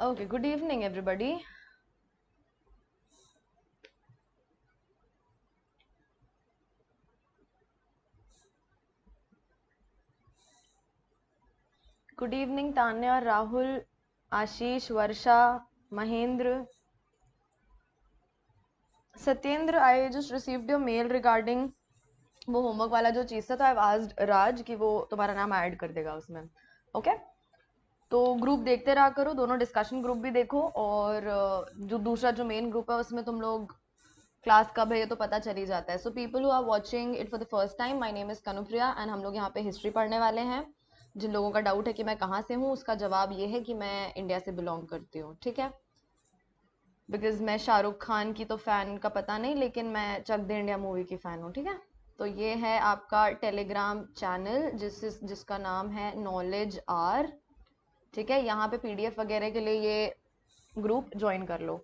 Okay, good evening, everybody. Good evening Tanya Rahul Ashish Varsha Mahendra Satyendra I just receive your mail regarding वो homework वाला जो चीज़ था तो आई आज राज कि वो तुम्हारा नाम ऐड कर देगा उसमें ओके okay? तो ग्रुप देखते रहा करो दोनों डिस्कशन ग्रुप भी देखो और जो दूसरा जो मेन ग्रुप है उसमें तुम लोग क्लास कब है ये तो पता चल ही जाता है so people who are watching it for the first time my name is Kanupriya and हम लोग यहाँ पे हिस्ट्री पढ़ने वाले हैं जिन लोगों का डाउट है कि मैं कहाँ से हूँ उसका जवाब ये है कि मैं इंडिया से बिलोंग करती हूँ ठीक है बिकॉज मैं शाहरुख खान की तो फ़ैन का पता नहीं लेकिन मैं चक द इंडिया मूवी की फ़ैन हूँ ठीक है तो ये है आपका टेलीग्राम चैनल जिस जिसका नाम है नॉलेज आर ठीक है यहाँ पे पीडीएफ वगैरह के लिए ये ग्रुप ज्वाइन कर लो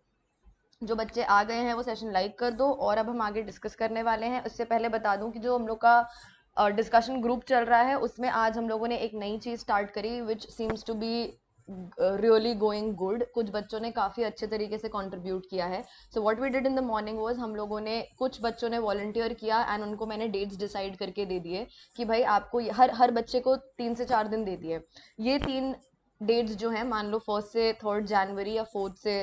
जो बच्चे आ गए हैं वो सेशन लाइक कर दो और अब हम आगे डिस्कस करने वाले हैं उससे पहले बता दूं कि जो हम लोग का डिस्कशन ग्रुप चल रहा है उसमें आज हम लोगों ने एक नई चीज़ स्टार्ट करी which seems to be really going good कुछ बच्चों ने काफ़ी अच्छे तरीके से कॉन्ट्रीब्यूट किया है so what we did in the morning was हम लोगों ने कुछ बच्चों ने वॉल्टियर किया एंड उनको मैंने डेट्स डिसाइड करके दे दिए कि भाई आपको हर हर बच्चे को तीन से चार दिन दे दिए ये तीन डेट्स जो हैं मान लो फर्स्ट से थर्ड जनवरी या फोर्थ से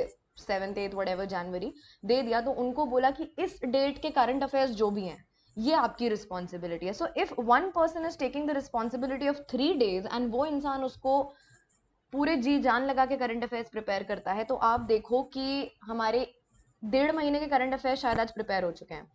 सेवन्थ एथ वट जनवरी दे दिया तो उनको बोला कि इस डेट के करंट अफेयर्स जो भी हैं ये आपकी रिस्पॉन्सिबिलिटी है so if one person is taking the responsibility of three days and वो इंसान उसको पूरे जी जान लगा के करंट अफेयर्स प्रिपेयर करता है तो आप देखो कि हमारे डेढ़ महीने के करंट अफेयर्स शायद आज प्रिपेयर हो चुके हैं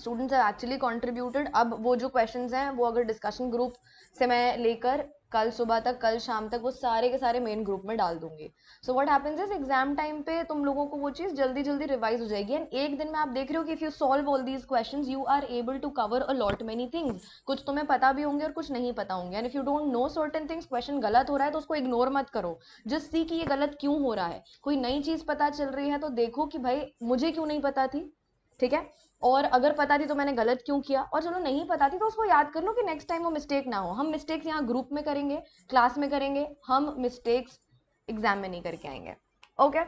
स्टूडेंट्स एक्चुअली कॉन्ट्रीब्यूटेड अब वो जो क्वेश्चन हैं वो अगर डिस्कशन ग्रुप से मैं लेकर कल सुबह तक कल शाम तक वो सारे के सारे मेन ग्रुप में डाल दूंगी so what happens is exam time पे तुम लोगों को वो चीज़ जल्दी जल्दी रिवाइज हो जाएगी एंड एक दिन में आप देख रहे हो कि if you solve all these question you are able to cover a lot many things कुछ तुम्हें पता भी होंगे और कुछ नहीं पता होंगे and if you don't know certain things question गलत हो रहा है तो उसको इग्नोर मत करो जस्ट सी कि ये गलत क्यों हो रहा है कोई नई चीज़ पता चल रही है तो देखो कि भाई मुझे क्यों नहीं पता थी ठीक है और अगर पता थी तो मैंने गलत क्यों किया और चलो नहीं पता थी तो उसको याद कर लो कि नेक्स्ट टाइम वो मिस्टेक ना हो हम मिस्टेक्स यहाँ ग्रुप में करेंगे क्लास में करेंगे हम मिस्टेक्स एग्जाम में नहीं करके आएंगे ओके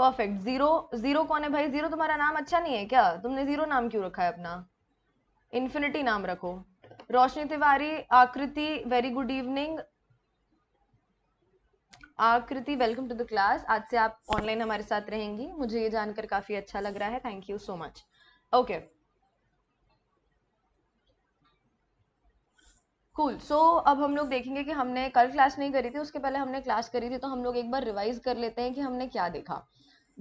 परफेक्ट जीरो जीरो कौन है भाई जीरो तुम्हारा नाम अच्छा नहीं है क्या तुमने जीरो नाम क्यों रखा है अपना इन्फिनिटी नाम रखो Roshni Tiwari Akriti very good evening Akriti welcome to the class आज से आप ऑनलाइन हमारे साथ रहेंगी मुझे ये जानकर काफ़ी अच्छा लग रहा है thank you so much okay cool so अब हम लोग देखेंगे कि हमने कल क्लास नहीं करी थी उसके पहले हमने क्लास करी थी तो हम लोग एक बार रिवाइज कर लेते हैं कि हमने क्या देखा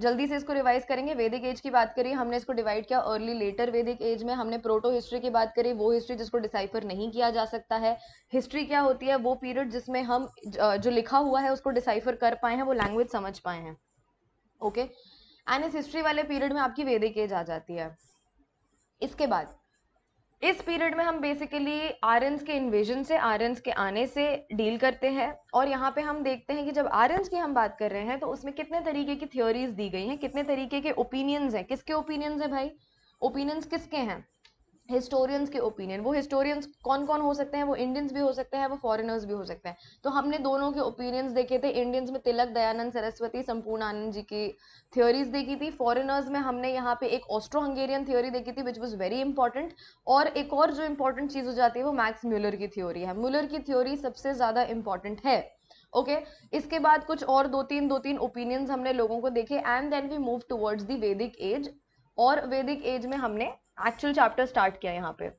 जल्दी से इसको रिवाइज करेंगे वैदिक एज की बात करी हमने इसको डिवाइड किया अर्ली लेटर वैदिक एज में हमने प्रोटो हिस्ट्री की बात करी वो हिस्ट्री जिसको डिसाइफर नहीं किया जा सकता है हिस्ट्री क्या होती है वो पीरियड जिसमें हम जो लिखा हुआ है उसको डिसाइफर कर पाए हैं वो लैंग्वेज समझ पाए हैं ओके एंड इस हिस्ट्री वाले पीरियड में आपकी वैदिक एज आ जाती है इसके बाद इस पीरियड में हम बेसिकली आर के इन्वेजन से आर के आने से डील करते हैं और यहाँ पे हम देखते हैं कि जब आर की हम बात कर रहे हैं तो उसमें कितने तरीके की थ्योरीज दी गई हैं कितने तरीके के ओपिनियंस हैं किसके ओपिनियंस हैं भाई ओपिनियंस किसके हैं हिस्टोरियंस के ओपिनियन वो हिस्टोरियंस कौन कौन हो सकते हैं वो इंडियंस भी हो सकते हैं वो फॉरेनर्स भी हो सकते हैं तो हमने दोनों के ओपिनियंस देखे थे इंडियंस में तिलक दयानंद सरस्वती संपूर्ण आनंद जी की थ्योरीज देखी थी फॉरेनर्स में हमने यहाँ पे एक ऑस्ट्रो हंगेरियन थ्योरी देखी थी विच वॉज वेरी इंपॉर्टेंट और एक और जो इंपॉर्टेंट चीज़ हो जाती है वो मैक्स म्यूलर की थ्योरी है म्यूलर की थ्योरी सबसे ज़्यादा इंपॉर्टेंट है ओके okay? इसके बाद कुछ और दो तीन दो तीन ओपिनियंस हमने लोगों को देखे and then we move towards the Vedic age और वैदिक एज में हमने एक्चुअल चैप्टर स्टार्ट किया यहाँ पे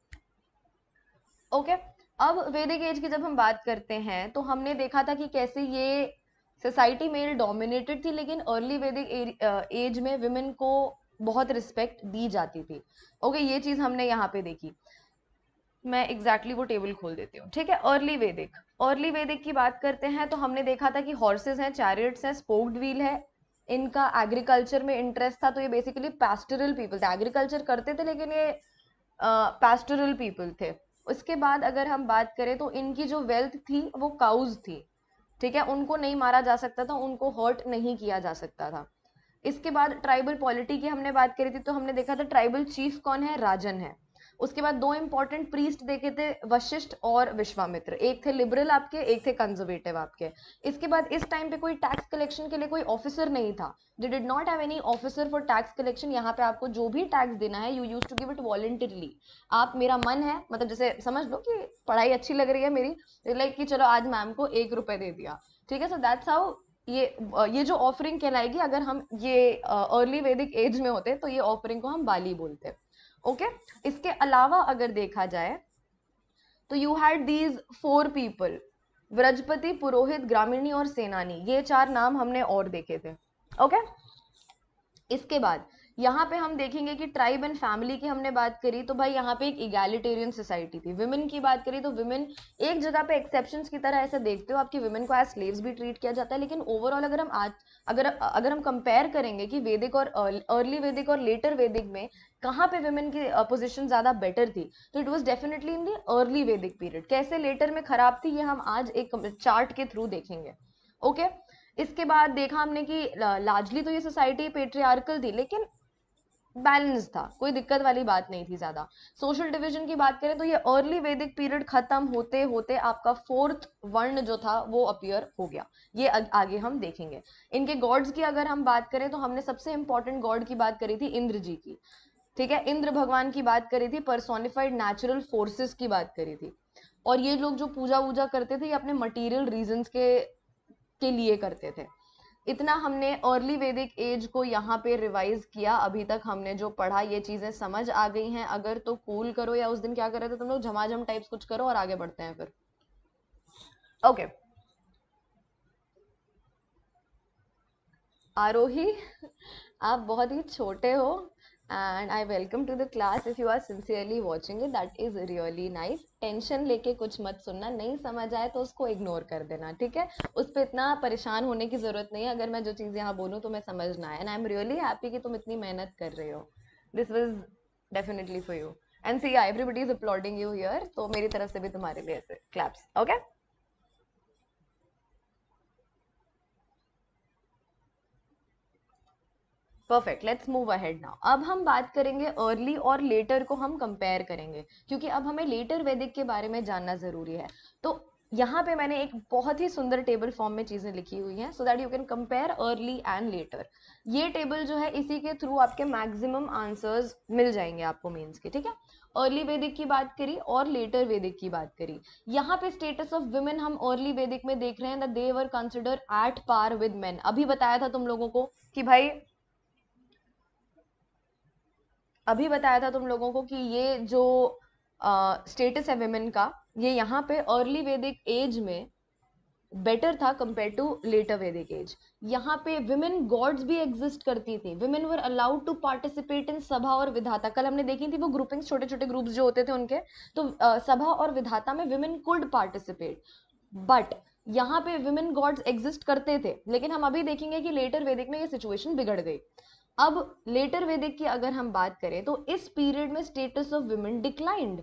ओके अब वैदिक एज की जब हम बात करते हैं तो हमने देखा था कि कैसे ये सोसाइटी मेल डोमिनेटेड थी लेकिन अर्ली वैदिक एज में विमेन को बहुत रिस्पेक्ट दी जाती थी ओके okay, ये चीज़ हमने यहाँ पे देखी मैं एग्जैक्टली exactly वो टेबल खोल देती हूँ ठीक है अर्ली वैदिक अर्ली वैदिक की बात करते हैं तो हमने देखा था कि हॉर्सेज हैं चैरियट्स हैं स्पोक्ड व्हील है इनका एग्रीकल्चर में इंटरेस्ट था तो ये बेसिकली पेस्टोरल पीपल थे एग्रीकल्चर करते थे लेकिन ये पेस्टोरल पीपल थे उसके बाद अगर हम बात करें तो इनकी जो वेल्थ थी वो काउज थी ठीक है उनको नहीं मारा जा सकता था उनको हर्ट नहीं किया जा सकता था इसके बाद ट्राइबल पॉलिटी की हमने बात करी थी तो हमने देखा था ट्राइबल चीफ कौन है राजन है उसके बाद दो इंपॉर्टेंट प्रीस्ट देखे थे वशिष्ठ और विश्वामित्र एक थे लिबरल आपके एक थे कंजर्वेटिव आपके इसके बाद इस टाइम पे कोई टैक्स कलेक्शन के लिए कोई ऑफिसर नहीं था they did not have any officer for tax collection यहाँ पे आपको जो भी टैक्स देना है you use to give it voluntarily आप मेरा मन है मतलब जैसे समझ लो कि पढ़ाई अच्छी लग रही है मेरी लाइक कि चलो आज मैम को एक रुपये दे दिया ठीक है सो दैट्स हाउ ये ये जो ऑफरिंग कहलाएगी अगर हम ये अर्ली वैदिक एज में होते तो ये ऑफरिंग को हम बाली बोलते हैं ओके इसके अलावा अगर देखा जाए तो you had these four people व्रजपति पुरोहित ग्रामीणी और सेनानी ये चार नाम हमने और देखे थे ओके okay? इसके बाद यहाँ पे हम देखेंगे कि ट्राइब एंड फैमिली की हमने बात करी तो भाई यहाँ पे एक इगैलिटेरियन सोसाइटी थी वुमेन की बात करी तो वुमेन एक जगह पे एक्सेप्शन की तरह ऐसे देखते हो आपकी वुमेन को एज स्लेव्स भी ट्रीट किया जाता है लेकिन ओवरऑल अगर हम आज अगर अगर हम कंपेयर करेंगे कि वैदिक और अर्ली वैदिक और लेटर वैदिक में कहाँ पे वुमेन की पोजिशन ज़्यादा बेटर थी तो it was definitely in the early Vedic period कैसे लेटर में खराब थी ये हम आज एक चार्ट के थ्रू देखेंगे ओके okay? इसके बाद देखा हमने कि लार्जली तो ये सोसाइटी पेट्रियार्कल थी लेकिन बैलेंस था कोई दिक्कत वाली बात नहीं थी ज़्यादा सोशल डिवीजन की बात करें तो ये अर्ली वैदिक पीरियड खत्म होते होते आपका फोर्थ वर्ण जो था वो अपियर हो गया ये आगे हम देखेंगे इनके गॉड्स की अगर हम बात करें तो हमने सबसे इंपॉर्टेंट गॉड की बात करी थी इंद्र जी की ठीक है इंद्र भगवान की बात करी थी परसोनिफाइड नेचुरल फोर्सेस की बात करी थी और ये लोग जो पूजा वूजा करते थे ये अपने मटीरियल रीजन के के लिए करते थे इतना हमने अर्ली वैदिक एज को यहाँ पे रिवाइज किया अभी तक हमने जो पढ़ा ये चीज़ें समझ आ गई हैं अगर तो कूल cool करो या उस दिन क्या कर रहे थे तुम लोग झमाझम टाइप्स कुछ करो और आगे बढ़ते हैं फिर ओके okay. आरोही आप बहुत ही छोटे हो and I welcome to the class if you are sincerely watching it that is really nice tension लेके कुछ मत सुनना नहीं समझ आए तो उसको इग्नोर कर देना ठीक है उस पर इतना परेशान होने की ज़रूरत नहीं है अगर मैं जो चीज़ यहाँ बोलूँ तो मैं समझना है and I am really happy कि तुम इतनी मेहनत कर रहे हो this was definitely for you and see everybody is applauding you here तो मेरी तरफ से भी तुम्हारे लिए ऐसे claps okay perfect let's move ahead now अब हम बात करेंगे अर्ली और लेटर को हम कंपेयर करेंगे क्योंकि अब हमें लेटर वैदिक के बारे में जानना ज़रूरी है तो यहाँ पे मैंने एक बहुत ही सुंदर टेबल फॉर्म में चीज़ें लिखी हुई हैं so that you can compare early and later ये टेबल जो है इसी के थ्रू आपके मैक्सिमम आंसर्स मिल जाएंगे आपको मेंस के ठीक है अर्ली वैदिक की बात करी और लेटर वैदिक की बात करी यहाँ पे स्टेटस ऑफ वुमेन हम अर्ली वैदिक में देख रहे हैं they were consider at par with man अभी बताया था तुम लोगों को कि भाई अभी बताया था तुम लोगों को कि ये जो स्टेटस है वेमेन का ये यहाँ पे अर्ली वैदिक एज में बेटर था compare to later Vedic age यहाँ पे विमेन गॉड्स भी एग्जिस्ट करती थी women were allowed to participate in सभा और विधाता कल हमने देखी थी वो ग्रुपिंग्स छोटे छोटे ग्रुप्स जो होते थे उनके तो सभा और विधाता में विमेन कुड पार्टिसिपेट बट यहाँ पे विमेन गॉड्स एग्जिस्ट करते थे लेकिन हम अभी देखेंगे कि लेटर वैदिक में ये सिचुएशन बिगड़ गई अब लेटर वेदिक की अगर हम बात करें तो इस पीरियड में status of women declined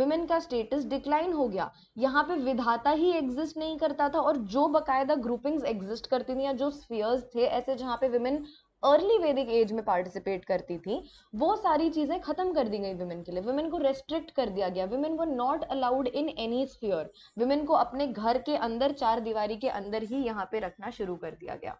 women का स्टेटस डिक्लाइन हो गया यहाँ पे विधाता ही एग्जिस्ट नहीं करता था और जो बकायदा ग्रुपिंग्स एग्जिस्ट करती थी या जो स्फीयर्स थे ऐसे जहाँ पे वुमेन अर्ली वैदिक एज में पार्टिसिपेट करती थी वो सारी चीज़ें खत्म कर दी गई वुमेन के लिए वुमेन को रेस्ट्रिक्ट कर दिया गया वुमेन वो not allowed in any sphere women को अपने घर के अंदर चार दीवारी के अंदर ही यहाँ पे रखना शुरू कर दिया गया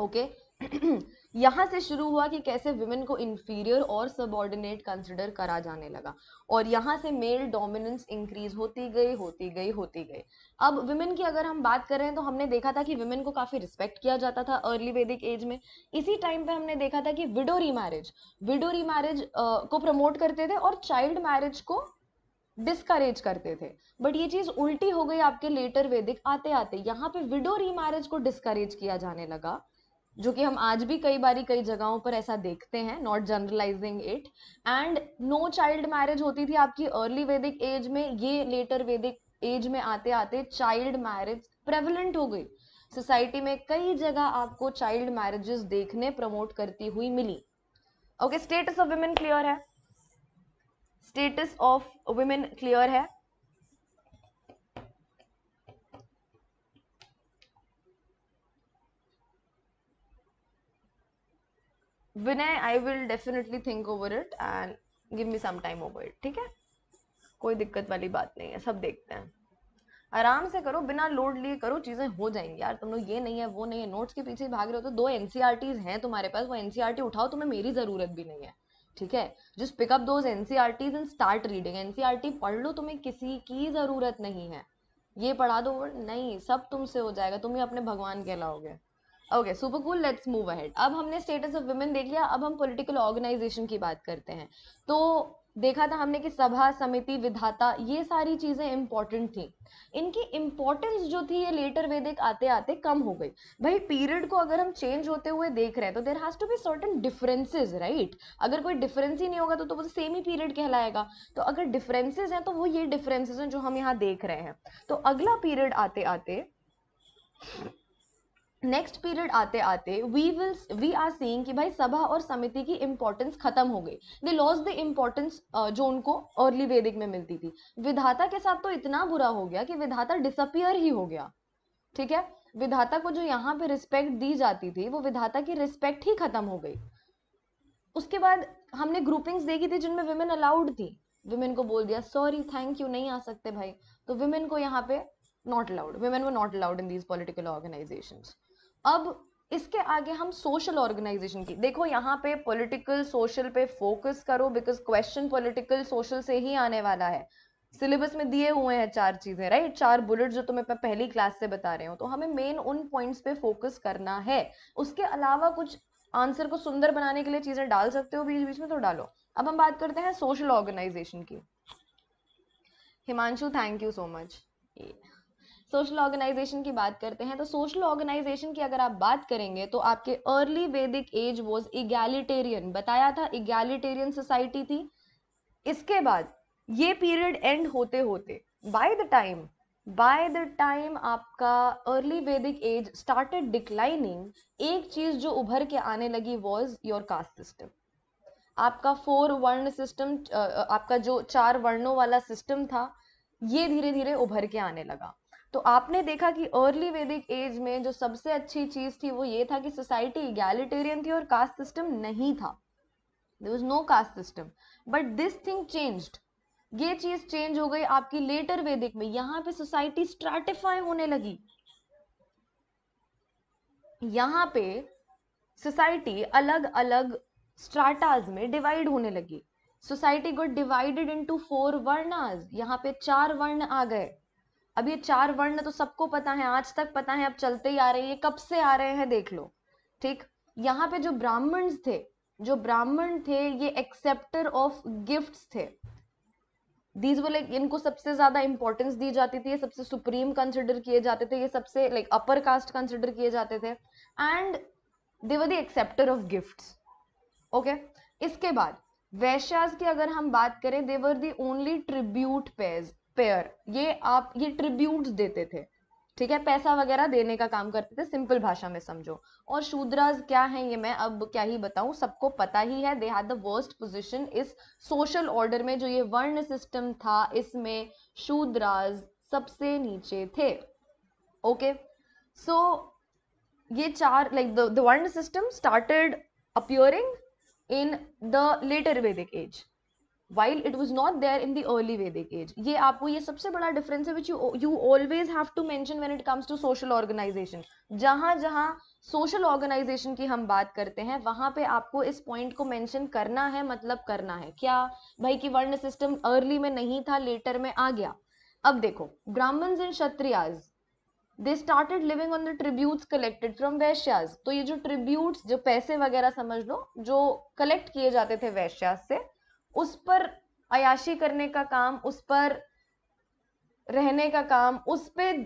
ओके okay? यहाँ से शुरू हुआ कि कैसे वुमेन को इन्फीरियर और सबऑर्डिनेट कंसिडर करा जाने लगा और यहाँ से मेल डोमिनेंस इंक्रीज होती गई होती गई होती गई अब वुमेन की अगर हम बात कर रहे हैं तो हमने देखा था कि वुमेन को काफ़ी रिस्पेक्ट किया जाता था अर्ली वैदिक एज में इसी टाइम पे हमने देखा था कि widow remarriage widow remarriage को प्रमोट करते थे और चाइल्ड मैरिज को डिस्करेज करते थे बट ये चीज़ उल्टी हो गई आपके लेटर वैदिक आते आते यहाँ पे विडो री मैरिज को डिस्करेज किया जाने लगा जो कि हम आज भी कई बारी कई जगहों पर ऐसा देखते हैं not generalising it and no child marriage होती थी आपकी अर्ली वैदिक एज में ये लेटर वैदिक एज में आते आते चाइल्ड मैरिज प्रेवलेंट हो गई सोसाइटी में कई जगह आपको चाइल्ड मैरिजेस देखने प्रमोट करती हुई मिली okay status of women clear है स्टेटस ऑफ वुमेन क्लियर है Vinay I will definitely think over it and give me some time over it ठीक है कोई दिक्कत वाली बात नहीं है सब देखते हैं आराम से करो बिना लोड लिए करो चीज़ें हो जाएंगी यार तुम लोग ये नहीं है वो नहीं है नोट्स के पीछे भाग रहे हो तो दो एन e हैं तुम्हारे पास वो एन e उठाओ तुम्हें मेरी ज़रूरत भी नहीं है ठीक है just pick up those N C R Ts and start reading N C R T पढ़ लो तुम्हें किसी की ज़रूरत नहीं है ये पढ़ा दो नहीं सब तुमसे हो जाएगा तुम ही अपने भगवान कहलाओगे okay super cool let's move ahead अब हमने स्टेटस ऑफ वुमेन देख लिया अब हम पॉलिटिकल ऑर्गेनाइजेशन की बात करते हैं तो देखा था हमने कि सभा समिति विधाता ये सारी चीज़ें इंपॉर्टेंट थी इनकी इंपॉर्टेंस जो थी ये लेटर वेदिक आते आते कम हो गई भाई पीरियड को अगर हम चेंज होते हुए देख रहे हैं तो there has to be certain differences right अगर कोई डिफरेंस ही नहीं होगा तो, तो वो सेम तो ही पीरियड कहलाएगा तो अगर डिफरेंसेज हैं तो वो ये डिफरेंसेज हैं जो हम यहाँ देख रहे हैं तो अगला पीरियड आते आते नेक्स्ट पीरियड आते आते we will we are seeing कि भाई सभा और समिति की इम्पोर्टेंस खत्म हो गई दे लॉस द इम्पोर्टेंस जो उनको अर्ली वेदिक में मिलती थी विधाता के साथ तो इतना बुरा हो गया कि विधाता डिसअपियर ही हो गया ठीक है विधाता को जो यहाँ पे रिस्पेक्ट दी जाती थी वो विधाता की रिस्पेक्ट ही खत्म हो गई उसके बाद हमने ग्रुपिंग्स देखी थी जिनमें वुमेन अलाउड थी वुमेन को बोल दिया सॉरी थैंक यू नहीं आ सकते भाई तो वुमेन को यहाँ पे नॉट अलाउड वुमेन वो not allowed in these political organisations अब इसके आगे हम सोशल ऑर्गेनाइजेशन की देखो यहाँ पे पॉलिटिकल सोशल पे फोकस करो बिकॉज क्वेश्चन पॉलिटिकल सोशल से ही आने वाला है सिलेबस में दिए हुए हैं चार चीज़ें राइट चार बुलेट जो तुम्हें मैं पहली क्लास से बता रहे हूँ तो हमें मेन उन पॉइंट्स पे फोकस करना है उसके अलावा कुछ आंसर को सुंदर बनाने के लिए चीज़ें डाल सकते हो बीच बीच में तो डालो अब हम बात करते हैं सोशल ऑर्गेनाइजेशन की Himanshu thank you so much social organisation की बात करते हैं तो सोशल ऑर्गेनाइजेशन की अगर आप बात करेंगे तो आपके early Vedic as was egalitarian बताया था इगैलिटेरियन सोसाइटी थी इसके बाद ये पीरियड एंड होते होते by the time by the time आपका early Vedic age started declining एक चीज जो उभर के आने लगी वॉज योर कास्ट सिस्टम आपका फोर वर्ण सिस्टम आपका जो चार वर्णों वाला सिस्टम था ये धीरे धीरे उभर के आने लगा तो आपने देखा कि अर्ली वैदिक एज में जो सबसे अच्छी चीज़ थी वो ये था कि सोसाइटी इगैलिटेरियन थी और कास्ट सिस्टम नहीं था there was no caste system but this thing changed ये चीज़ चेंज हो गई आपकी लेटर वैदिक में यहाँ पे सोसाइटी स्ट्रेटिफाई होने लगी यहाँ पे सोसाइटी अलग अलग स्ट्राटाज में डिवाइड होने लगी society got divided into four varnas यहाँ पे चार वर्ण आ गए अब ये चार वर्ण तो सबको पता है आज तक पता है अब चलते ही आ रहे हैं कब से आ रहे हैं देख लो ठीक यहाँ पे जो ब्राह्मण थे जो ब्राह्मण थे ये एक्सेप्टर ऑफ गिफ्ट थे दीज वो लाइक इनको सबसे ज्यादा इंपॉर्टेंस दी जाती थी ये सबसे सुप्रीम कंसिडर किए जाते थे ये सबसे लाइक अपर कास्ट कंसिडर किए जाते थे and they were acceptor of gift okay इसके बाद वैश्याज की अगर हम बात करें they were the only tribute pays payer ये आप ये ट्रिब्यूट देते थे ठीक है पैसा वगैरह देने का काम करते थे सिंपल भाषा में समझो और शूद्राज क्या है ये मैं अब क्या ही बताऊं सबको पता ही है they had the worst position इस सोशल ऑर्डर में जो ये वर्ण सिस्टम था इसमें शूद्राज सबसे नीचे थे ओके सो so, ये चार like the varna system started appearing in the later Vedic age while it was not there in the early Vedic age ये आपको ये सबसे बड़ा डिफरेंस है which you you always have to mention when it comes to social organisation जहाँ जहाँ social organisation की हम बात करते हैं वहाँ पे आपको इस पॉइंट को मेंशन करना है मतलब करना है क्या भाई कि वर्ण सिस्टम अर्ली में नहीं था लेटर में आ गया अब देखो Brahmins and Kshatriyas they started living on the tributes collected from Vaishyas तो ये जो ट्रिब्यूट्स जो पैसे वगैरह समझ लो जो कलेक्ट किए जाते थे वैश्याज से उस पर अयाशी करने का काम उस पर रहने का काम उस पर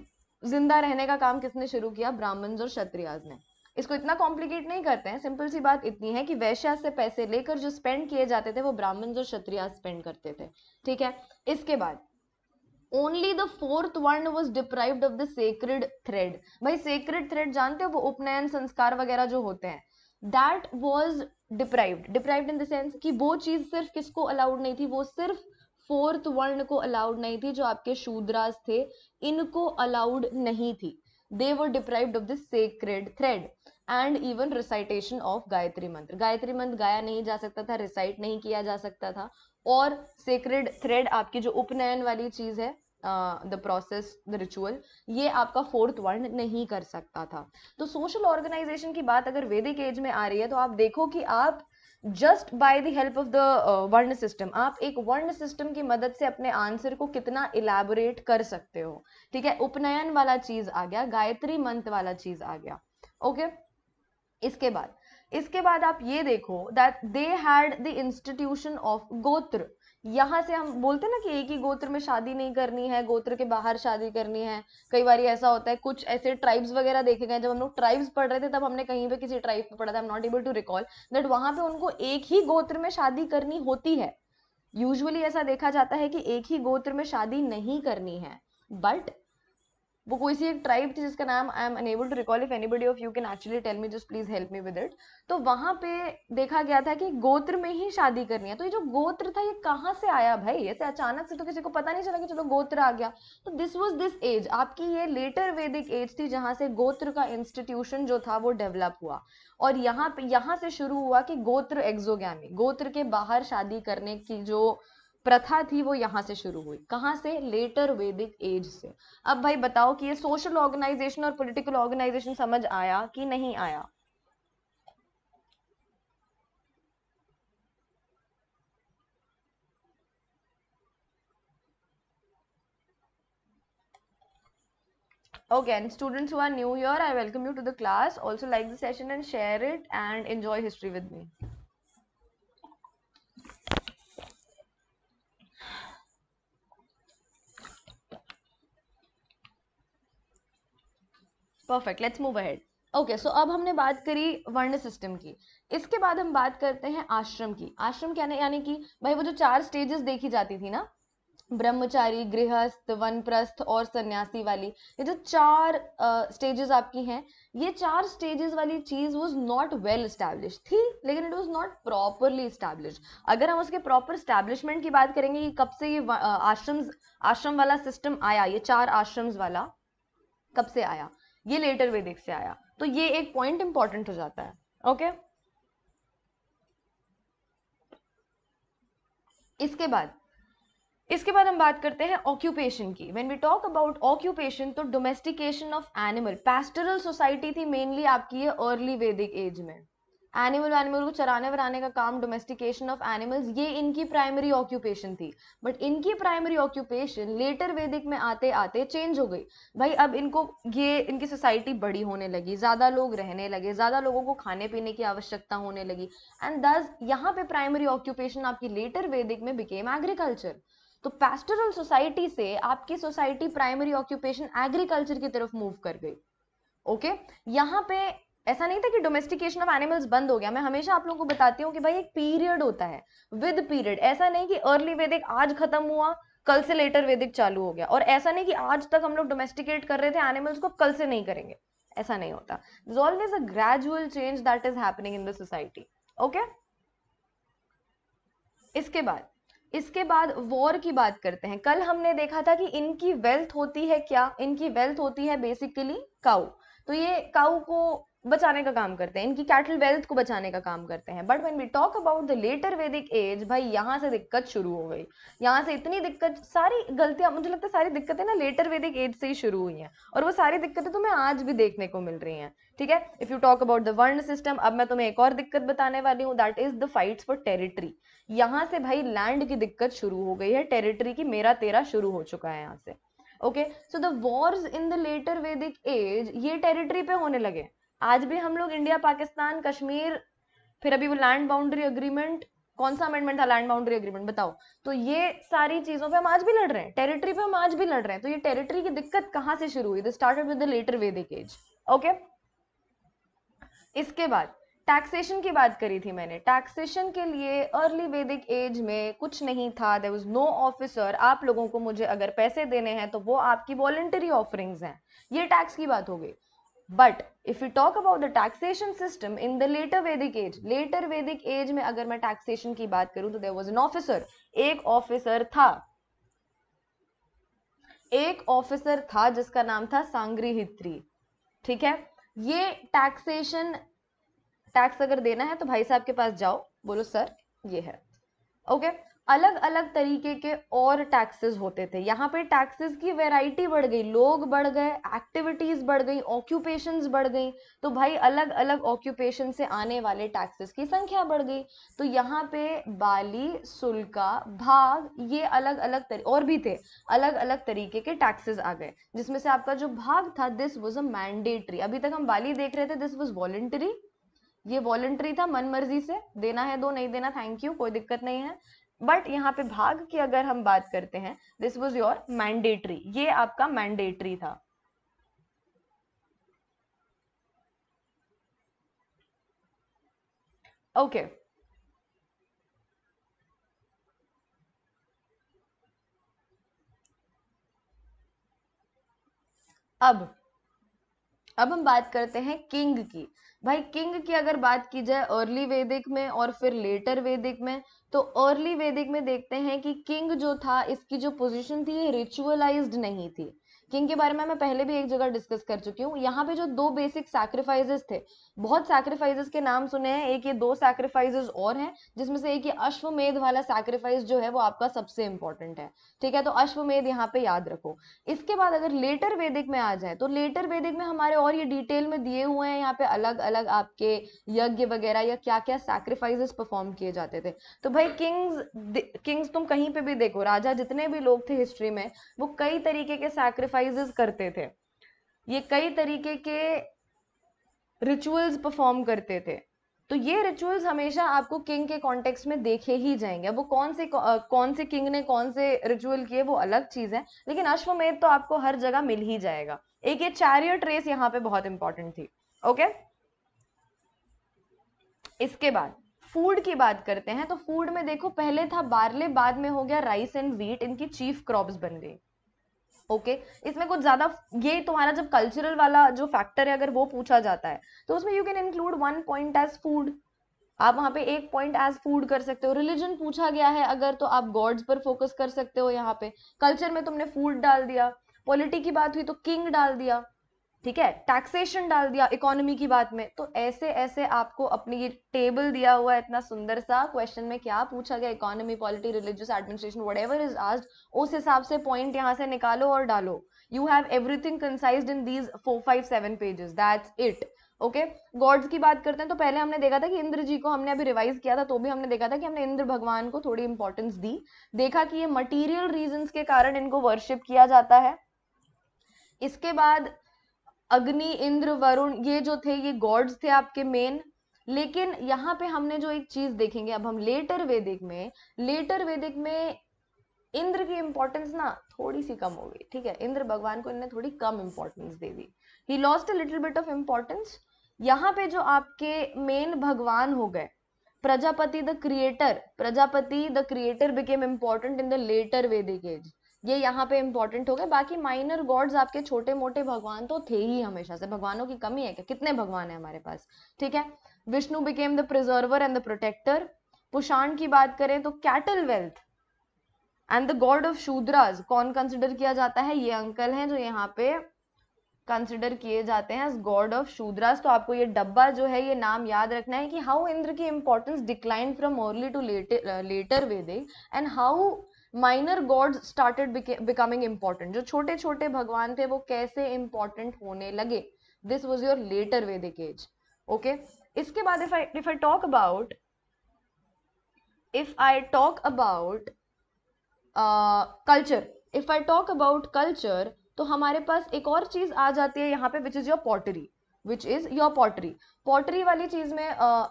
जिंदा रहने का काम किसने शुरू किया ब्राह्मण्स और क्षत्रियाज ने इसको इतना कॉम्प्लिकेट नहीं करते हैं सिंपल सी बात इतनी है कि वैश्या से पैसे लेकर जो स्पेंड किए जाते थे वो ब्राह्मण्स और क्षत्रियाज स्पेंड करते थे ठीक है इसके बाद only the fourth varna was deprived of the sacred thread भाई सेक्रेड थ्रेड जानते हो वो उपनयन संस्कार वगैरह जो होते हैं that was deprived deprived in the sense कि वो चीज़ सिर्फ किसको अलाउड नहीं थी वो सिर्फ फोर्थ वर्ण को अलाउड नहीं थी जो आपके शूद्रास थे इनको अलाउड नहीं थी they were deprived of this sacred thread and even recitation of Gayatri mantra Gayatri मंत्र गाया नहीं जा सकता था रिसाइट नहीं किया जा सकता था और सेक्रेड थ्रेड आपकी जो उपनयन वाली चीज़ है द प्रोसेस द रिचुअल ये आपका फोर्थ वर्ण नहीं कर सकता था तो सोशल ऑर्गेनाइजेशन की बात अगर वैदिक एज में आ रही है तो आप देखो कि आप just by the help of the varna system आप एक वर्ण सिस्टम की मदद से अपने आंसर को कितना इलेबोरेट कर सकते हो ठीक है उपनयन वाला चीज आ गया गायत्री मंत्र वाला चीज आ गया ओके okay? इसके बाद इसके बाद आप ये देखो that they had the institution of gotra यहाँ से हम बोलते ना कि एक ही गोत्र में शादी नहीं करनी है गोत्र के बाहर शादी करनी है कई बार ऐसा होता है कुछ ऐसे ट्राइब्स वगैरह देखे गए जब हम लोग ट्राइब्स पढ़ रहे थे तब हमने कहीं पे किसी ट्राइब पे पढ़ा था I am not able to recall that वहां पे उनको एक ही गोत्र में शादी करनी होती है यूजुअली ऐसा देखा जाता है कि एक ही गोत्र में शादी नहीं करनी है बट वो कोई सी एक ट्राइब थी जिसका नाम I am unable to recall if anybody of you can actually tell me just please help me with it तो वहाँ पे देखा गया था कि गोत्र में ही शादी करनी है तो ये जो गोत्र था ये कहाँ से आया भाई ऐसे तो अचानक से तो किसी को पता नहीं चला कि चलो गोत्र आ गया तो दिस वॉज दिस एज आपकी ये लेटर वैदिक एज थी जहाँ से गोत्र का इंस्टीट्यूशन जो था वो डेवलप हुआ और यहाँ पे यहाँ से शुरू हुआ कि गोत्र एक्जोगैमी गोत्र के बाहर शादी करने की जो प्रथा थी वो यहां से शुरू हुई कहां से लेटर वेदिक एज से अब भाई बताओ कि ये सोशल ऑर्गेनाइजेशन और पॉलिटिकल ऑर्गेनाइजेशन समझ आया कि नहीं आया ओके स्टूडेंट्स हुआ new year I welcome you to the class also like the session and share it and enjoy history with me perfect let's move ahead okay so अब हमने बात करी वर्ण सिस्टम की इसके बाद हम बात करते हैं आश्रम की आश्रम क्या यानी कि भाई वो जो चार स्टेजेस देखी जाती थी ना ब्रह्मचारी गृहस्थ वनप्रस्थ और सन्यासी वाली ये जो चार स्टेजेस uh, आपकी हैं ये चार स्टेजेस वाली चीज वॉज नॉट वेल स्टैब्लिश थी लेकिन it was not properly establish अगर हम उसके प्रॉपर स्टैब्लिशमेंट की बात करेंगे कि कब से ये आश्रम आश्रम वाला सिस्टम आया ये चार आश्रम्स वाला कब से आया ये लेटर वेदिक से आया तो ये एक पॉइंट इंपॉर्टेंट हो जाता है ओके इसके बाद इसके बाद हम बात करते हैं ऑक्यूपेशन की when we talk about occupation तो domestication of animal pastoral society थी मेनली आपकी ये अर्ली वेदिक एज में एनिमल एनिमल को चराने वराने का काम डोमेस्टिकेशन ऑफ एनिमल्स ये इनकी प्राइमरी ऑक्यूपेशन थी बट इनकी प्राइमरी ऑक्यूपेशन लेटर वैदिक में आते आते चेंज हो गई भाई अब इनको ये इनकी सोसाइटी बड़ी होने लगी ज़्यादा लोग रहने लगे ज़्यादा लोगों को खाने पीने की आवश्यकता होने लगी एंड दस यहाँ पे प्राइमरी ऑक्यूपेशन आपकी लेटर वैदिक में बिकेम एग्रीकल्चर तो पैस्टोरल सोसाइटी से आपकी सोसाइटी प्राइमरी ऑक्यूपेशन एग्रीकल्चर की तरफ मूव कर गई ओके okay? यहाँ पे ऐसा नहीं था कि डोमेस्टिकेशन ऑफ एनिमल्स बंद हो गया मैं हमेशा आप लोगों को बताती हूँ कि भाई एक पीरियड होता है विद पीरियड ऐसा नहीं कि अर्ली वैदिक आज खत्म हुआ कल से लेटर वैदिक चालू हो गया और ऐसा नहीं कि आज तक हम लोग डोमेस्टिकेट कर रहे थे एनिमल्स को कल से नहीं करेंगे ऐसा नहीं होता is always a gradual change that is happening in the society okay इसके बाद इसके बाद वॉर की बात करते हैं कल हमने देखा था कि इनकी वेल्थ होती है क्या इनकी वेल्थ होती है बेसिकली काउ तो ये काउ को बचाने का काम करते हैं इनकी कैटल वेल्थ को बचाने का काम करते हैं but when we talk about the later Vedic age भाई यहाँ से दिक्कत शुरू हो गई यहाँ से इतनी दिक्कत सारी गलतियां मुझे लगता है सारी दिक्कतें ना लेटर वैदिक एज से ही शुरू हुई हैं और वो सारी दिक्कतें तुम्हें आज भी देखने को मिल रही हैं ठीक है if you talk about the varna system अब मैं तुम्हें एक और दिक्कत बताने वाली हूँ that is the fights for territory यहाँ से भाई लैंड की दिक्कत शुरू हो गई है टेरिटरी की मेरा तेरा शुरू हो चुका है यहाँ से okay so the wars in the later Vedic age ये टेरिटरी पे होने लगे आज भी हम लोग इंडिया पाकिस्तान कश्मीर फिर अभी वो लैंड बाउंड्री अग्रीमेंट कौन सा अमेंडमेंट था लैंड बाउंड्री अग्रीमेंट बताओ तो ये सारी चीजों पे हम आज भी लड़ रहे हैं टेरिटरी पे हम आज भी लड़ रहे हैं तो ये टेरिटरी की दिक्कत कहां से शुरू हुई started with the later Vedic age okay इसके बाद टैक्सेशन की बात करी थी मैंने टैक्सेशन के लिए अर्ली वैदिक एज में कुछ नहीं था देर वॉज नो ऑफिसर आप लोगों को मुझे अगर पैसे देने हैं तो वो आपकी वॉलेंटरी ऑफरिंग्स हैं ये टैक्स की बात हो गई but if you talk about the taxation system in the later Vedic age later Vedic age में अगर मैं टैक्सेशन की बात करूं तो देर वॉज एन ऑफिसर एक ऑफिसर था एक ऑफिसर था जिसका नाम था सांगरी हित्री ठीक है ये टैक्सेशन टैक्स अगर देना है तो भाई साहब के पास जाओ बोलो सर ये है ओके okay? अलग अलग तरीके के और टैक्सेस होते थे यहाँ पे टैक्सेस की वैरायटी बढ़ गई लोग बढ़ गए एक्टिविटीज़ बढ़ गई ऑक्यूपेशन बढ़ गई तो भाई अलग अलग ऑक्यूपेशन से आने वाले टैक्सेस की संख्या बढ़ गई तो यहाँ पे बाली सुल्का भाग ये अलग अलग तरी और भी थे अलग अलग तरीके के टैक्सेस आ गए जिसमें से आपका जो भाग था दिस वॉज अ मैंडेटरी अभी तक हम बाली देख रहे थे दिस वॉज वॉलेंटरी ये वॉलेंट्री था मन मर्जी से देना है दो नहीं देना थैंक यू कोई दिक्कत नहीं है बट यहाँ पे भाग की अगर हम बात करते हैं दिस वॉज योर मैंडेटरी ये आपका मैंडेटरी था ओके okay. अब अब हम बात करते हैं किंग की भाई किंग की अगर बात की जाए अर्ली वैदिक में और फिर लेटर वैदिक में तो अर्ली वैदिक में देखते हैं कि किंग जो था इसकी जो पोजीशन थी ये रिचुअलाइज्ड नहीं थी के बारे में मैं पहले भी एक जगह डिस्कस कर चुकी हूँ यहाँ पे जो दो बेसिक सैक्रिफाइजेस थे बहुत सैक्रिफाइजेस के नाम सुने हैं एक ये दो सैक्रिफाइजेस और हैं जिसमें से एक ये अश्वमेध वाला सैक्रिफाइस जो है वो आपका सबसे इंपॉर्टेंट है ठीक है तो अश्वमेध यहाँ पे याद रखो इसके बाद अगर लेटर वेदिक में आ जाए तो लेटर वेदिक में हमारे और ये डिटेल में दिए हुए हैं यहाँ पे अलग अलग आपके यज्ञ वगैरह या क्या क्या सैक्रिफाइजेस परफॉर्म किए जाते थे तो भाई किंग्स किंग्स तुम कहीं पे भी देखो राजा जितने भी लोग थे हिस्ट्री में वो कई तरीके के सैक्रिफाइस एक्सरसाइजेस करते थे ये कई तरीके के रिचुअल्स परफॉर्म करते थे तो ये रिचुअल्स हमेशा आपको किंग के कॉन्टेक्स्ट में देखे ही जाएंगे वो कौन से कौन से किंग ने कौन से रिचुअल किए वो अलग चीज़ है लेकिन अश्वमेध तो आपको हर जगह मिल ही जाएगा एक ये चैरियट रेस यहाँ पे बहुत इंपॉर्टेंट थी ओके इसके बाद फूड की बात करते हैं तो फूड में देखो पहले था बार्ले बाद में हो गया राइस एंड व्हीट इनकी चीफ क्रॉप्स बन गई ओके okay? इसमें कुछ ज़्यादा ये तुम्हारा जब कल्चरल वाला जो फैक्टर है अगर वो पूछा जाता है तो उसमें you can include one point as food आप वहां पे एक पॉइंट एज फूड कर सकते हो रिलीजन पूछा गया है अगर तो आप गॉड्स पर फोकस कर सकते हो यहाँ पे कल्चर में तुमने फूड डाल दिया पॉलिटी की बात हुई तो किंग डाल दिया ठीक है टैक्सेशन डाल दिया इकोनॉमी की बात में तो ऐसे ऐसे आपको अपनी ये टेबल दिया हुआ है इतना सुंदर सा क्वेश्चन में क्या पूछा गया economy polity religious administration whatever is asked उस हिसाब से पॉइंट यहाँ से निकालो और डालो you have everything concise in these four five seven pages that's it okay gods की बात करते हैं तो पहले हमने देखा था कि इंद्र जी को हमने अभी रिवाइज किया था तो भी हमने देखा था कि हमने इंद्र भगवान को थोड़ी इंपॉर्टेंस दी देखा कि ये मटेरियल रीजंस के कारण इनको वर्शिप किया जाता है इसके बाद अग्नि इंद्र वरुण ये जो थे ये गॉड्स थे आपके मेन लेकिन यहाँ पे हमने जो एक चीज देखेंगे अब हम लेटर वेदिक में लेटर वेदिक में इंद्र की इम्पोर्टेंस ना थोड़ी सी कम हो गई ठीक है इंद्र भगवान को इन्हें थोड़ी कम इंपॉर्टेंस दे दी ही lost a little bit of importance यहाँ पे जो आपके मेन भगवान हो गए Prajapati the creator Prajapati the creator became important in the later Vedic age ये यहाँ पे इम्पोर्टेंट हो गए बाकी माइनर गॉड्स आपके छोटे मोटे भगवान तो थे ही हमेशा से भगवानों की कमी है क्या कितने भगवान है हमारे पास ठीक है Vishnu became the preserver and the protector Pushan की बात करें तो cattle wealth and the god of Shudras कौन कंसिडर किया जाता है ये अंकल है जो यहाँ पे कंसिडर किए जाते हैं गॉड ऑफ शूद्राज तो आपको ये डब्बा जो है ये नाम याद रखना है कि हाउ इंद्र की importance decline from early to later Vedic and how minor god started becoming important जो छोटे छोटे भगवान थे वो कैसे इंपॉर्टेंट होने लगे this was your later Vedic age okay इसके बाद if I if I talk about if I talk about culture if I talk about culture तो हमारे पास एक और चीज आ जाती है यहाँ पे which is your pottery which is your pottery pottery वाली चीज में uh,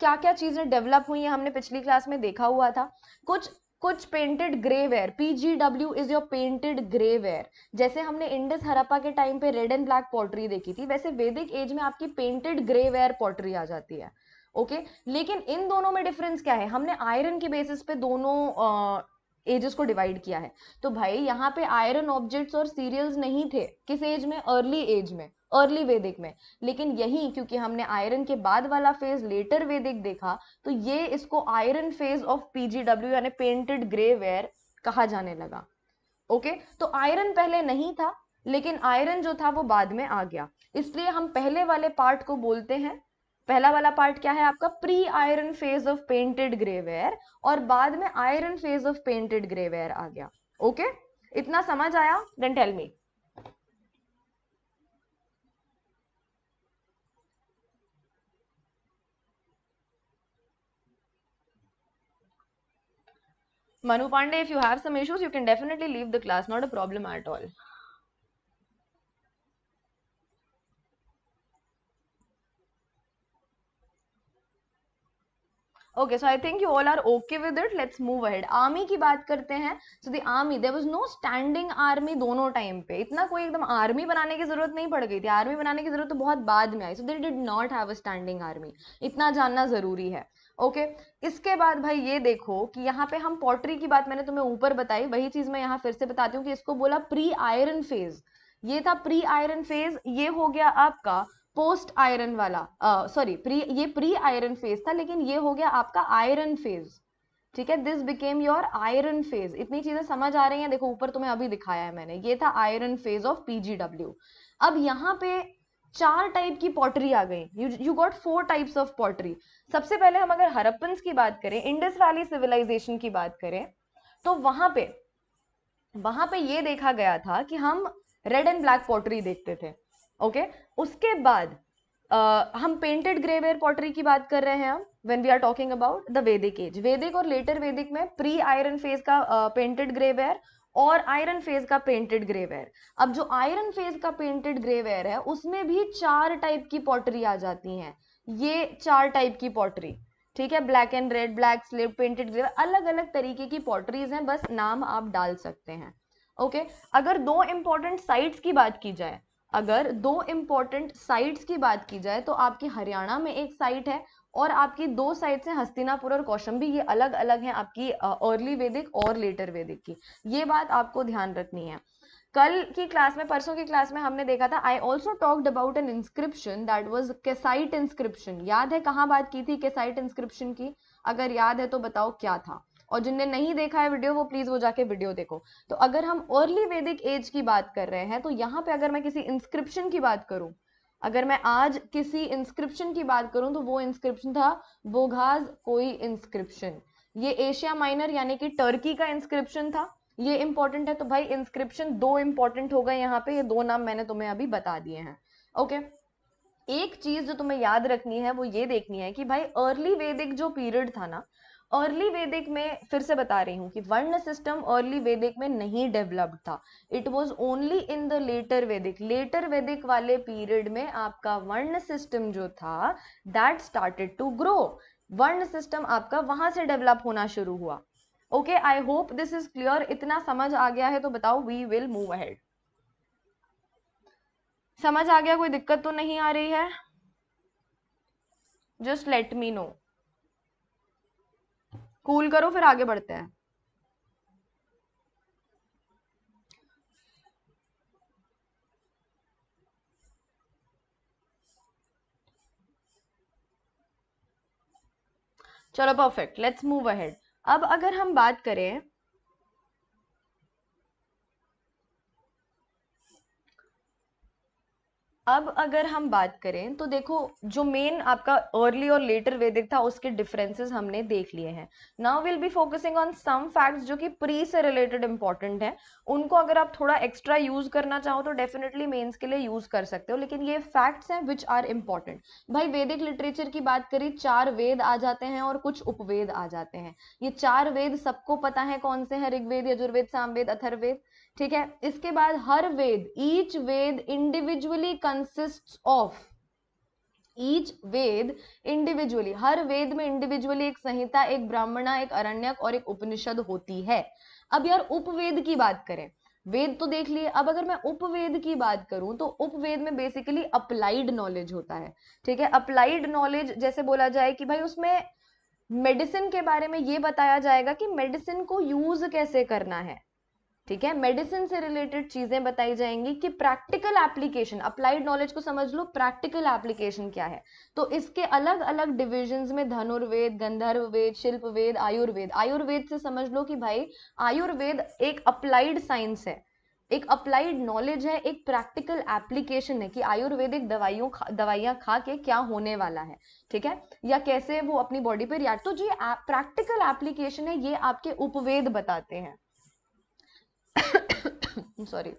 क्या क्या चीज़ें डेवलप हुई है हमने पिछली क्लास में देखा हुआ था कुछ कुछ painted grey ware PGW is your painted grey ware जैसे हमने इंडस हरप्पा के टाइम पे रेड एंड ब्लैक पॉटरी देखी थी वैसे वैदिक एज में आपकी पेंटेड ग्रे वेयर पॉटरी आ जाती है ओके okay? लेकिन इन दोनों में डिफरेंस क्या है हमने आयरन के बेसिस पे दोनों एजेस को डिवाइड किया है तो भाई यहाँ पे आयरन ऑब्जेक्ट्स और सीरियल्स नहीं थे किस एज में अर्ली एज में अर्ली वेदिक में लेकिन यही क्योंकि हमने आयरन के बाद वाला फेज लेटर वेदिक देखा तो ये इसको आयरन फेज ऑफ पीजीडब्ल्यू यानी पेंटेड ग्रे वेयर कहा जाने लगा ओके तो आयरन पहले नहीं था लेकिन आयरन जो था वो बाद में आ गया इसलिए हम पहले वाले पार्ट को बोलते हैं पहला वाला पार्ट क्या है आपका pre iron phase of painted grey ware और बाद में iron phase of painted grey ware आ गया ओके okay? इतना समझ आया then tell me Manu Pandey if you have some issues you can definitely leave the class not a problem at all okay so I think you all are okay with it let's move ahead army की बात करते हैं so the army there was no standing army दोनों time पे इतना कोई एकदम army बनाने की जरूरत नहीं पड़ गई थी आर्मी बनाने की जरूरत तो बहुत बाद में आई so they did not have a standing army इतना जानना जरूरी है ओके okay. इसके बाद भाई ये देखो कि यहाँ पे हम पॉटरी की बात मैंने तुम्हें ऊपर बताई वही चीज मैं यहाँ फिर से बताती हूँ कि इसको बोला प्री आयरन फेज ये था प्री आयरन फेज ये हो गया आपका पोस्ट आयरन वाला सॉरी प्री ये प्री आयरन फेज था लेकिन ये हो गया आपका आयरन फेज ठीक है this became your iron phase इतनी चीजें समझ आ रही हैं देखो ऊपर तुम्हें अभी दिखाया है मैंने ये था आयरन फेज ऑफ पीजीडब्ल्यू अब यहाँ पे चार टाइप की पॉटरी आ गई you got four types of pottery सबसे पहले हम अगर हरप्पन की बात करें इंडस वैली सिविलाइजेशन की बात करें तो वहां पे वहां पे ये देखा गया था कि हम रेड एंड ब्लैक पॉटरी देखते थे ओके okay? उसके बाद uh, हम पेंटेड ग्रेवेयर पॉटरी की बात कर रहे हैं हम when we are talking about the Vedic age Vedic और लेटर वेदिक में प्री आयरन फेज का पेंटेड uh, ग्रेवेयर और आयरन फेज का पेंटेड ग्रेवेयर अब जो आयरन फेज का पेंटेड ग्रेवेयर है उसमें भी चार टाइप की पॉटरी आ जाती हैं ये चार टाइप की पॉटरी ठीक है black and red black slip painted grey ware अलग अलग तरीके की पॉटरीज हैं बस नाम आप डाल सकते हैं ओके okay? अगर दो इंपॉर्टेंट साइट्स की बात की जाए अगर दो इम्पॉर्टेंट साइट्स की बात की जाए तो आपकी हरियाणा में एक साइट है और आपकी दो साइड्स हैं हस्तिनापुर और कौशंबी ये अलग अलग हैं आपकी अर्ली वैदिक और लेटर वैदिक की ये बात आपको ध्यान रखनी है कल की क्लास में परसों की क्लास में हमने देखा था I also talked about an inscription that was Kassite inscription याद है कहाँ बात की थी केसाइट इंस्क्रिप्शन की अगर याद है तो बताओ क्या था और जिनने नहीं देखा है वीडियो वो प्लीज़ वो जाके वीडियो देखो तो अगर हम अर्ली वैदिक एज की बात कर रहे हैं तो यहाँ पे अगर मैं किसी इंस्क्रिप्शन की बात करूँ अगर मैं आज किसी इंस्क्रिप्शन की बात करूँ तो वो इंस्क्रिप्शन था बोघाज कोई इंस्क्रिप्शन ये एशिया माइनर यानी कि टर्की का इंस्क्रिप्शन था ये इंपॉर्टेंट है तो भाई इंस्क्रिप्शन दो इंपॉर्टेंट हो गए यहाँ पे ये दो नाम मैंने तुम्हें अभी बता दिए हैं ओके एक चीज जो तुम्हें याद रखनी है वो ये देखनी है कि भाई अर्ली वैदिक जो पीरियड था ना अर्ली वेदिक में फिर से बता रही हूँ कि वर्ण सिस्टम अर्ली वेदिक में नहीं डेवलप्ड था it was only in the later Vedic later Vedic वाले पीरियड में आपका वर्ण सिस्टम जो था that started to grow varna system आपका वहां से डेवलप होना शुरू हुआ okay I hope this is clear इतना समझ आ गया है तो बताओ वी विल मूव अहेड समझ आ गया कोई दिक्कत तो नहीं आ रही है just let me know cool करो फिर आगे बढ़ते हैं चलो परफेक्ट लेट्स मूव अहेड अब अगर हम बात करें अब अगर हम बात करें तो देखो जो मेन आपका अर्ली और लेटर वेदिक था उसके डिफरेंसेस हमने देख लिए हैं now will be focusing on some facts जो कि प्री से रिलेटेड इंपॉर्टेंट है उनको अगर आप थोड़ा एक्स्ट्रा यूज करना चाहो तो डेफिनेटली मेंस के लिए यूज कर सकते हो लेकिन ये फैक्ट्स हैं विच आर इंपॉर्टेंट भाई वेदिक लिटरेचर की बात करी चार वेद आ जाते हैं और कुछ उपवेद आ जाते हैं ये चार वेद सबको पता है कौन से हैं ऋग्वेद यजुर्वेद सामवेद अथर्वेद ठीक है इसके बाद हर Veda each Veda individually consist of each Veda individually हर वेद में इंडिविजुअली एक संहिता एक ब्राह्मणा एक अरण्यक और एक उपनिषद होती है अब यार उपवेद की बात करें वेद तो देख लिए अब अगर मैं उपवेद की बात करूं तो उपवेद में बेसिकली अप्लाइड नॉलेज होता है ठीक है अप्लाइड नॉलेज जैसे बोला जाए कि भाई उसमें मेडिसिन के बारे में ये बताया जाएगा कि मेडिसिन को यूज कैसे करना है ठीक है मेडिसिन से रिलेटेड चीज़ें बताई जाएंगी कि प्रैक्टिकल एप्लीकेशन अप्लाइड नॉलेज को समझ लो प्रैक्टिकल एप्लीकेशन क्या है तो इसके अलग अलग डिविजन में धनुर्वेद गंधर्व वेद शिल्प वेद आयुर्वेद आयुर्वेद से समझ लो कि भाई आयुर्वेद एक अप्लाइड साइंस है एक अप्लाइड नॉलेज है एक प्रैक्टिकल एप्लीकेशन है कि आयुर्वेदिक दवाइयों दवाइयां खा के क्या होने वाला है ठीक है या कैसे वो अपनी बॉडी पर रिएक्ट तो जो प्रैक्टिकल एप्लीकेशन है ये आपके उपवेद बताते हैं सॉरी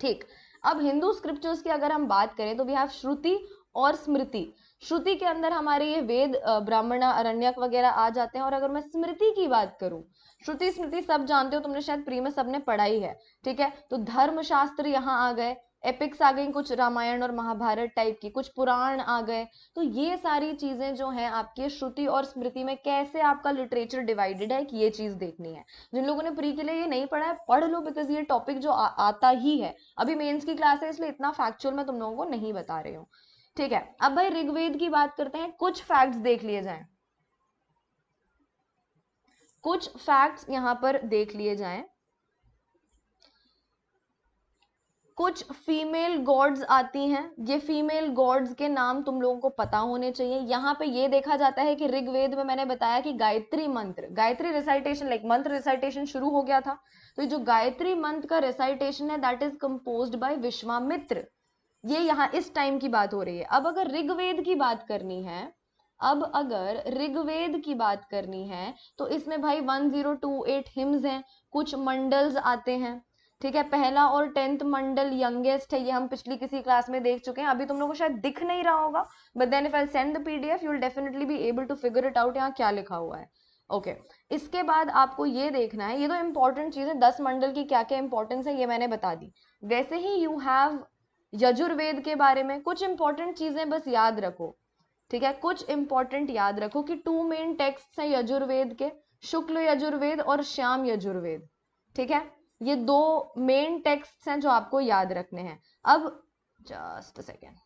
ठीक अब हिंदू स्क्रिप्चर्स की अगर हम बात करें तो वी हैव श्रुति और स्मृति श्रुति के अंदर हमारे ये वेद ब्राह्मण अरण्यक वगैरह आ जाते हैं और अगर मैं स्मृति की बात करूं श्रुति स्मृति सब जानते हो तुमने शायद प्री में सबने पढ़ाई है ठीक है तो धर्मशास्त्र यहाँ आ गए एपिक्स आ गई कुछ रामायण और महाभारत टाइप की कुछ पुराण आ गए तो ये सारी चीज़ें जो हैं आपकी श्रुति और स्मृति में कैसे आपका लिटरेचर डिवाइडेड है कि ये चीज़ देखनी है जिन लोगों ने प्री के लिए ये नहीं पढ़ा है पढ़ लो बिकॉज ये टॉपिक जो आ, आता ही है अभी मेन्स की क्लास है इसलिए इतना फैक्चुअल मैं तुम लोगों को नहीं बता रही हूँ ठीक है अब भाई ऋग्वेद की बात करते हैं कुछ फैक्ट्स देख लिए जाए कुछ फैक्ट्स यहाँ पर देख लिए जाए कुछ फीमेल गॉड्स आती हैं ये फीमेल गॉड्स के नाम तुम लोगों को पता होने चाहिए यहाँ पे ये देखा जाता है कि ऋग्वेद में मैंने बताया कि Gayatri mantra Gayatri recitation like mantra recitation शुरू हो गया था तो जो गायत्री मंत्र का रिसाइटेशन है that is compose by Vishwamitra ये यहाँ इस टाइम की बात हो रही है अब अगर ऋग्वेद की बात करनी है अब अगर ऋग्वेद की बात करनी है तो इसमें भाई 1028 हिम्स हैं कुछ मंडल्स आते हैं ठीक है पहला और टेंथ मंडल यंगेस्ट है ये हम पिछली किसी क्लास में देख चुके हैं अभी तुम लोगों को शायद दिख नहीं रहा होगा but then if I send the PDF you will definitely be able to figure it out यहाँ क्या लिखा हुआ है ओके okay. इसके बाद आपको ये देखना है ये तो इम्पोर्टेंट चीज़ है दस मंडल की क्या क्या इंपॉर्टेंस है ये मैंने बता दी वैसे ही यू हैव यजुर्वेद के बारे में कुछ इंपॉर्टेंट चीज़ें बस याद रखो ठीक है कुछ इंपॉर्टेंट याद रखो कि टू मेन टेक्स्ट हैं यजुर्वेद के शुक्ल यजुर्वेद और श्याम यजुर्वेद ठीक है ये दो मेन टेक्स्ट हैं जो आपको याद रखने हैं अब जस्ट सेकेंड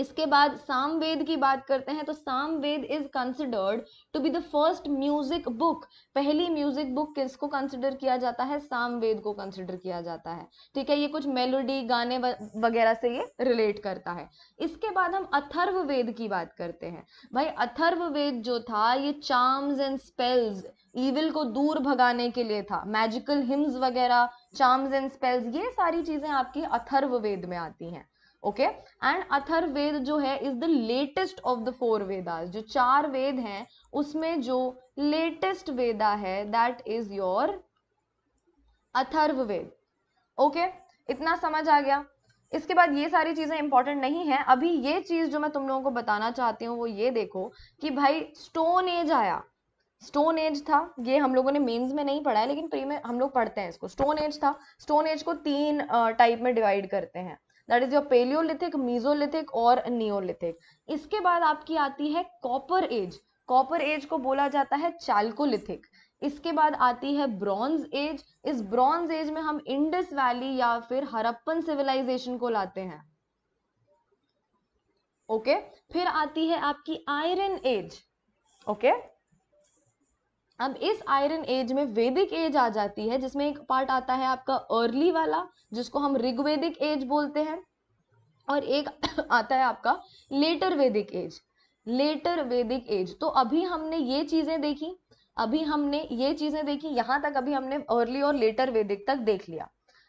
इसके बाद सामवेद की बात करते हैं तो Samaveda is considered to be the first music book पहली म्यूजिक बुक किसको कंसिडर किया जाता है सामवेद को कंसिडर किया जाता है ठीक है ये कुछ मेलोडी गाने वगैरह से ये रिलेट करता है इसके बाद हम अथर्व वेद की बात करते हैं भाई अथर्व वेद जो था ये चार्म्स एंड स्पेल्स ईविल को दूर भगाने के लिए था मैजिकल हिम्स वगैरह चार्म्स एंड स्पेल्स ये सारी चीजें आपकी अथर्व वेद में आती हैं ओके एंड अथर्वेद जो है is the latest of the four Vedas जो चार वेद हैं उसमें जो लेटेस्ट वेदा है that is your Veda okay इतना समझ आ गया इसके बाद ये सारी चीज़ें इंपॉर्टेंट नहीं है अभी ये चीज़ जो मैं तुम लोगों को बताना चाहती हूँ वो ये देखो कि भाई स्टोन एज आया स्टोन एज था ये हम लोगों ने मेंस में नहीं पढ़ा है लेकिन प्री में हम लोग पढ़ते हैं इसको स्टोन एज था स्टोन एज को तीन टाइप में डिवाइड करते हैं that is your palaeolithic mesolithic और नियोलिथिक इसके बाद आपकी आती है कॉपर एज कॉपर एज को बोला जाता है चाल्कोलिथिक इसके बाद आती है ब्रॉन्ज एज इस ब्रॉन्ज एज में हम इंडस वैली या फिर हरप्पन सिविलाइजेशन को लाते हैं ओके okay? फिर आती है आपकी आयरन एज ओके okay? अब इस आयरन एज में वैदिक एज आ जाती है जिसमें एक पार्ट आता है आपका अर्ली वाला जिसको हम ऋग्वेदिक एज बोलते हैं और एक आता है आपका letter Vedic age later Vedic as तो अभी हमने ये चीज़ें देखी अभी हमने ये चीज़ें देखी यहां तक अभी हमने अर्ली और लेटर वैदिक तक देख लिया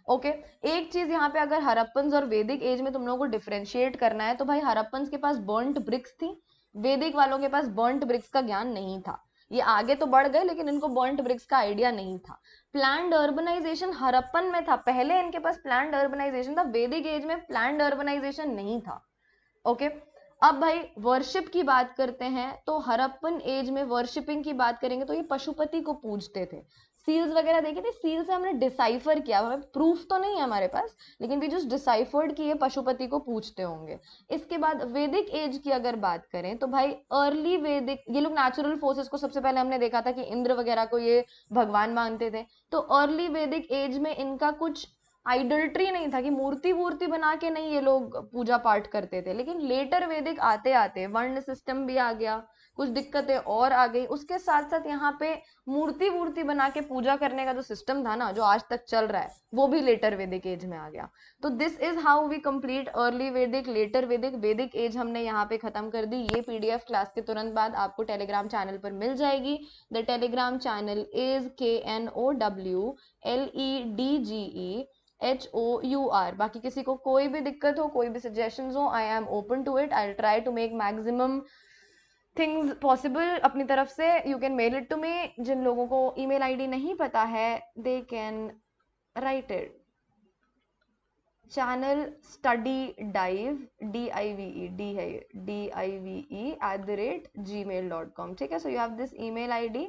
ओके okay. एक चीज यहाँ पे अगर हरप्पन और वैदिक एज में तुम लोगों को डिफ्रेंशिएट करना है तो भाई हरप्पन के पास बर्नट ब्रिक्स थी वैदिक वालों के पास बर्नट ब्रिक्स का ज्ञान नहीं था ये आगे तो बढ़ गए लेकिन इनको बॉन्ट ब्रिक्स का आइडिया नहीं था प्लान अर्बनाइजेशन हरप्पन में था पहले इनके पास प्लान अर्बनाइजेशन था वेदिक एज में प्लैंड अर्बनाइजेशन नहीं था ओके अब भाई वर्शिप की बात करते हैं तो हरप्पन एज में वर्शिपिंग की बात करेंगे तो ये पशुपति को पूजते थे सील्स वगैरह देखे थे सील से हमने डिसाइफर किया हमें प्रूफ तो नहीं है हमारे पास लेकिन भी जस्ट डिसाइफर्ड किए पशुपति को पूछते होंगे इसके बाद वैदिक एज की अगर बात करें तो भाई अर्ली वैदिक ये लोग नेचुरल फोर्सेस को सबसे पहले हमने देखा था कि इंद्र वगैरह को ये भगवान मानते थे तो अर्ली वैदिक एज में इनका कुछ आइडल्ट्री नहीं था कि मूर्ति वूर्ति बना के नहीं ये लोग पूजा पाठ करते थे लेकिन लेटर वैदिक आते आते वर्ण सिस्टम भी आ गया कुछ दिक्कतें और आ गई उसके साथ साथ यहाँ पे मूर्ति वूर्ति बना के पूजा करने का जो सिस्टम था ना जो आज तक चल रहा है वो भी लेटर वेदिक एज में आ गया तो this is how we complete early Vedic later Vedic Vedic age हमने यहाँ पे खत्म कर दी ये पीडीएफ क्लास के तुरंत बाद आपको टेलीग्राम चैनल पर मिल जाएगी the Telegram channel is K N O W L E D G E H O U R बाकी किसी को कोई भी दिक्कत हो कोई भी सजेशन हो I am open to it I try to make maximum things possible अपनी तरफ से you can mail it to me जिन लोगों को आई डी नहीं पता है they can write it channel study dive D I V E D I D I V E at the rate Gmail dot com ठीक है so you have this email I D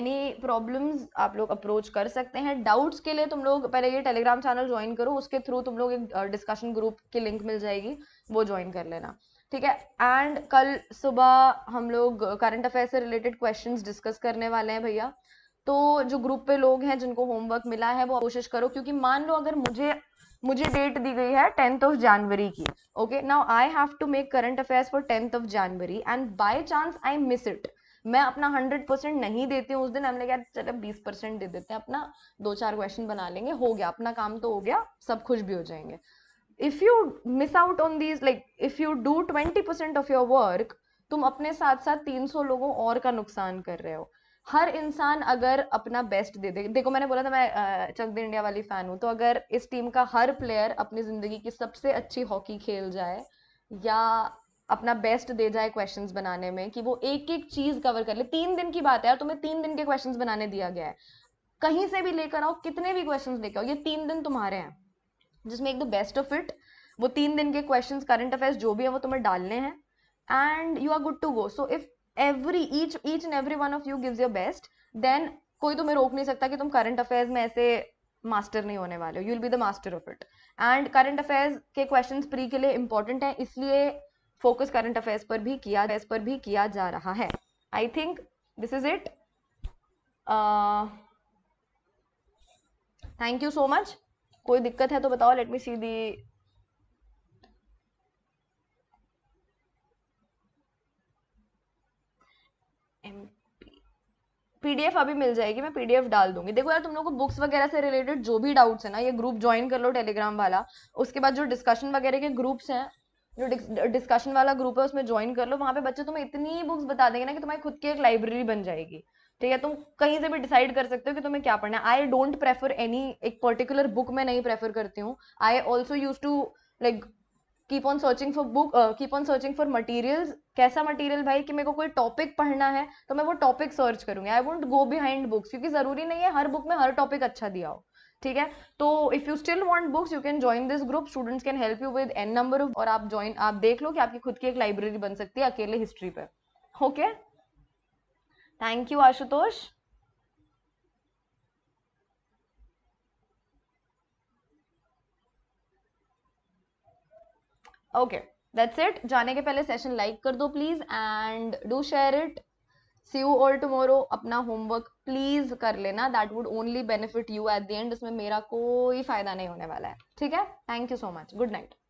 any problems आप लोग approach कर सकते हैं doubts के लिए तुम लोग पहले ये टेलीग्राम चैनल ज्वाइन करो उसके थ्रू तुम लोग एक डिस्कशन ग्रुप की लिंक मिल जाएगी वो ज्वाइन कर लेना ठीक है एंड कल सुबह हम लोग करंट uh, अफेयर से रिलेटेड क्वेश्चंस डिस्कस करने वाले हैं भैया तो जो ग्रुप पे लोग हैं जिनको होमवर्क मिला है वो कोशिश करो क्योंकि मान लो अगर मुझे मुझे डेट दी गई है टेंथ ऑफ जनवरी की okay now I have to make current affairs for tenth of January and by chance I miss it मैं अपना हंड्रेड परसेंट नहीं देती हूँ उस दिन हमने यार चलो बीस परसेंट दे देते हैं अपना दो चार क्वेश्चन बना लेंगे हो गया अपना काम तो हो गया सब खुश भी हो जाएंगे if you miss out on these like if you do twenty percent of your work तुम अपने साथ साथ तीन सौ लोगों और का नुकसान कर रहे हो हर इंसान अगर अपना बेस्ट दे दे देखो मैंने बोला था मैं चक दे इंडिया वाली फैन हूँ तो अगर इस टीम का हर प्लेयर अपनी जिंदगी की सबसे अच्छी हॉकी खेल जाए या अपना बेस्ट दे जाए क्वेश्चंस बनाने में कि वो एक एक चीज कवर कर ले तीन दिन की बात है यार तुम्हें तीन दिन के क्वेश्चंस बनाने दिया गया है कहीं से भी लेकर आओ कितने भी क्वेश्चंस लेकर आओ ये तीन दिन तुम्हारे हैं जिसमें एक द बेस्ट ऑफ इट वो तीन दिन के क्वेश्चन करंट अफेयर्स जो भी है वो तुम्हें तो डालने हैं and you are good to go so if every each each and every one of you gives your best then कोई तुम्हें रोक नहीं सकता कि तुम करंट अफेयर्स में ऐसे मास्टर नहीं होने वाले हो you will be the master of it and current affairs के क्वेश्चन प्री के लिए इंपॉर्टेंट है इसलिए फोकस करंट अफेयर्स पर भी किया इस पर भी किया जा रहा है I think this is it thank you so much कोई दिक्कत है तो बताओ लेट मी सी दी पीडीएफ अभी मिल जाएगी मैं पीडीएफ डाल दूंगी देखो यार तुम लोग को बुक्स वगैरह से रिलेटेड जो भी डाउट्स है ना ये ग्रुप ज्वाइन कर लो टेलीग्राम वाला उसके बाद जो डिस्कशन वगैरह के ग्रुप्स हैं जो डिस्कशन वाला ग्रुप है उसमें ज्वाइन कर लो वहां पे बच्चे तुम्हें इतनी बुक्स बता देंगे ना कि तुम्हारी खुद की एक लाइब्रेरी बन जाएगी ठीक है तुम कहीं से भी डिसाइड कर सकते हो कि तुम्हें क्या पढ़ना है आई डोंट प्रेफर एनी एक पर्टिकुलर बुक मैं नहीं प्रेफर करती हूँ I also use to like keep on searching for book keep on searching for material कैसा मटीरियल भाई कि मेरे को कोई टॉपिक पढ़ना है तो मैं वो टॉपिक सर्च करूंगी I won't go behind books क्योंकि जरूरी नहीं है हर बुक में हर टॉपिक अच्छा दिया हो ठीक है तो if you still want books you can join this group students can help you with an number of और आप ज्वाइन आप देख लो कि आपकी खुद की एक लाइब्रेरी बन सकती है अकेले हिस्ट्री पे okay okay? Thank you Ashutosh okay that's it जाने के पहले सेशन लाइक कर दो please and do share it see you all tomorrow अपना होमवर्क प्लीज कर लेना that would only benefit you at the end इसमें मेरा कोई फायदा नहीं होने वाला है ठीक है thank you so much good night